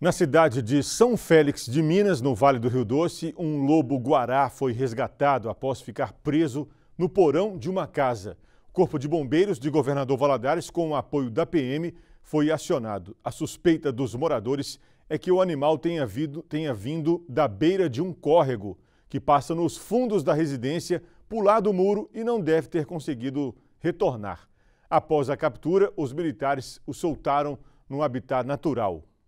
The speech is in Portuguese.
Na cidade de São Félix de Minas, no Vale do Rio Doce, um lobo guará foi resgatado após ficar preso no porão de uma casa. O Corpo de Bombeiros de Governador Valadares, com o apoio da PM, foi acionado. A suspeita dos moradores é que o animal tenha, vindo, tenha vindo da beira de um córrego que passa nos fundos da residência, pular do muro e não deve ter conseguido retornar. Após a captura, os militares o soltaram num habitat natural.